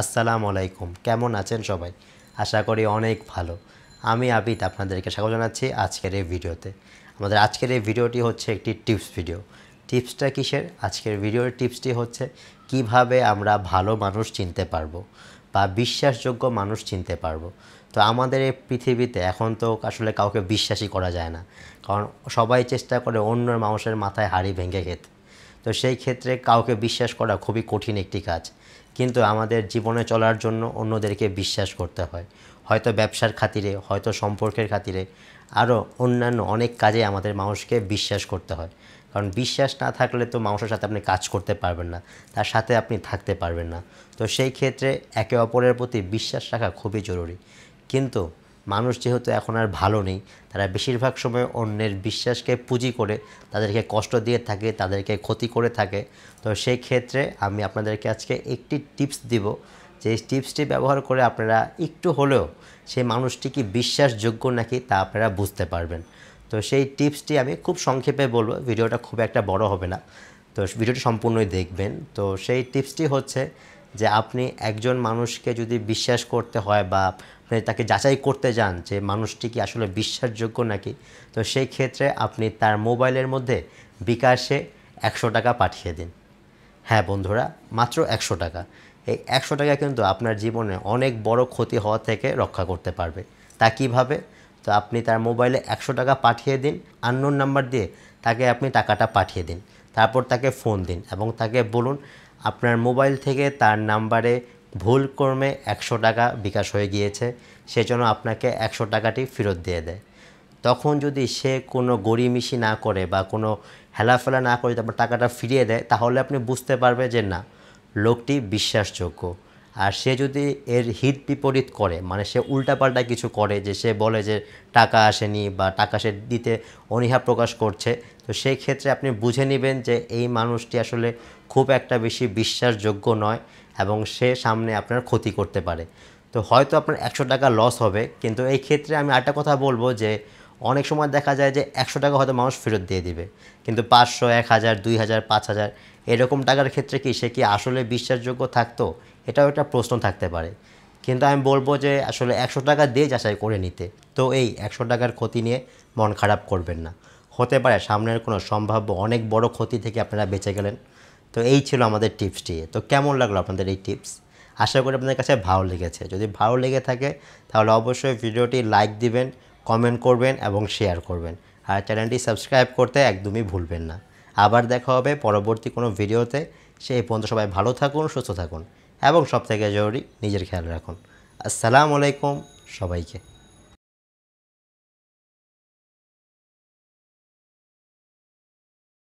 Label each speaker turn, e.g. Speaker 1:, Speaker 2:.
Speaker 1: আসসালামু আলাইকুম কেমন আছেন সবাই আশা করি অনেক ভালো আমি আবিদ আপনাদেরকে স্বাগত জানাচ্ছি আজকের এই ভিডিওতে আমাদের আজকের এই ভিডিওটি হচ্ছে একটি টিপস ভিডিও টিপসটা কিসের আজকের ভিডিওর টিপসটি হচ্ছে কিভাবে আমরা ভালো মানুষ চিনতে পারবো বা বিশ্বাসযোগ্য মানুষ চিনতে পারবো তো আমাদের এই পৃথিবীতে এখন তো আসলে কাউকে বিশ্বাসই করা যায় না কারণ সবাই চেষ্টা করে অন্য মানুষের মাথায় হাড়ি ভেঙে খেতে তো সেই ক্ষেত্রে কাউকে বিশ্বাস করা খুবই কঠিন একটি কাজ কিন্তু আমাদের জীবনে চলার জন্য অন্যদেরকে বিশ্বাস করতে হয় হয়তো ব্যবসার খাতিরে হয়তো সম্পর্কের খাতিরে আরও অন্যান্য অনেক কাজে আমাদের মানুষকে বিশ্বাস করতে হয় কারণ বিশ্বাস না থাকলে তো মানুষের সাথে আপনি কাজ করতে পারবেন না তার সাথে আপনি থাকতে পারবেন না তো সেই ক্ষেত্রে একে অপরের প্রতি বিশ্বাস রাখা খুবই জরুরি কিন্তু মানুষ যেহেতু এখন আর ভালো নেই তারা বেশিরভাগ সময় অন্যের বিশ্বাসকে পুঁজি করে তাদেরকে কষ্ট দিয়ে থাকে তাদেরকে ক্ষতি করে থাকে তো সেই ক্ষেত্রে আমি আপনাদেরকে আজকে একটি টিপস দিব যে টিপসটি ব্যবহার করে আপনারা একটু হলেও সেই মানুষটি কি বিশ্বাসযোগ্য নাকি তা আপনারা বুঝতে পারবেন তো সেই টিপসটি আমি খুব সংক্ষেপে বলবো ভিডিওটা খুব একটা বড় হবে না তো ভিডিওটি সম্পূর্ণই দেখবেন তো সেই টিপসটি হচ্ছে যে আপনি একজন মানুষকে যদি বিশ্বাস করতে হয় বা আপনি তাকে যাচাই করতে যান যে মানুষটি কি আসলে বিশ্বাসযোগ্য নাকি তো সেই ক্ষেত্রে আপনি তার মোবাইলের মধ্যে বিকাশে একশো টাকা পাঠিয়ে দিন হ্যাঁ বন্ধুরা মাত্র একশো টাকা এই একশো টাকা কিন্তু আপনার জীবনে অনেক বড় ক্ষতি হওয়া থেকে রক্ষা করতে পারবে তা কীভাবে তো আপনি তার মোবাইলে একশো টাকা পাঠিয়ে দিন আননোন নাম্বার দিয়ে তাকে আপনি টাকাটা পাঠিয়ে দিন তারপর তাকে ফোন দিন এবং তাকে বলুন আপনার মোবাইল থেকে তার নাম্বারে ভুলক্রমে একশো টাকা বিকাশ হয়ে গিয়েছে সেজন্য আপনাকে একশো টাকাটি ফেরত দিয়ে দেয় তখন যদি সে কোনো গড়িমিশি না করে বা কোনো হেলাফেলা না করে তারপর টাকাটা ফিরিয়ে দেয় তাহলে আপনি বুঝতে পারবে যে না লোকটি বিশ্বাসযোগ্য আর সে যদি এর হিত বিপরীত করে মানে সে উল্টাপাল্টা কিছু করে যে সে বলে যে টাকা আসেনি বা টাকা সে দিতে অনীহা প্রকাশ করছে তো সেই ক্ষেত্রে আপনি বুঝে নেবেন যে এই মানুষটি আসলে খুব একটা বেশি বিশ্বাসযোগ্য নয় এবং সে সামনে আপনার ক্ষতি করতে পারে তো হয়তো আপনার একশো টাকা লস হবে কিন্তু এই ক্ষেত্রে আমি আরেকটা কথা বলবো যে অনেক সময় দেখা যায় যে একশো টাকা হয়তো মানুষ ফেরত দিয়ে দিবে কিন্তু পাঁচশো এক হাজার দুই হাজার পাঁচ হাজার এরকম টাকার ক্ষেত্রে কি সে কি আসলে বিশ্বাসযোগ্য থাকতো এটাও একটা প্রশ্ন থাকতে পারে কিন্তু আমি বলবো যে আসলে একশো টাকা দিয়ে যাচাই করে নিতে তো এই একশো টাকার ক্ষতি নিয়ে মন খারাপ করবেন না হতে পারে সামনের কোনো সম্ভাব্য অনেক বড় ক্ষতি থেকে আপনারা বেঁচে গেলেন তো এই ছিল আমাদের টিপসটি তো কেমন লাগলো আপনাদের এই টিপস আশা করি আপনাদের কাছে ভালো লেগেছে যদি ভালো লেগে থাকে তাহলে অবশ্যই ভিডিওটি লাইক দিবেন কমেন্ট করবেন এবং শেয়ার করবেন আর চ্যানেলটি সাবস্ক্রাইব করতে একদমই ভুলবেন না আবার দেখা হবে পরবর্তী কোনো ভিডিওতে সেই পর্যন্ত সবাই ভালো থাকুন সুস্থ থাকুন এবং সবথেকে জরুরি নিজের খেয়াল রাখুন আসসালামু আলাইকুম সবাইকে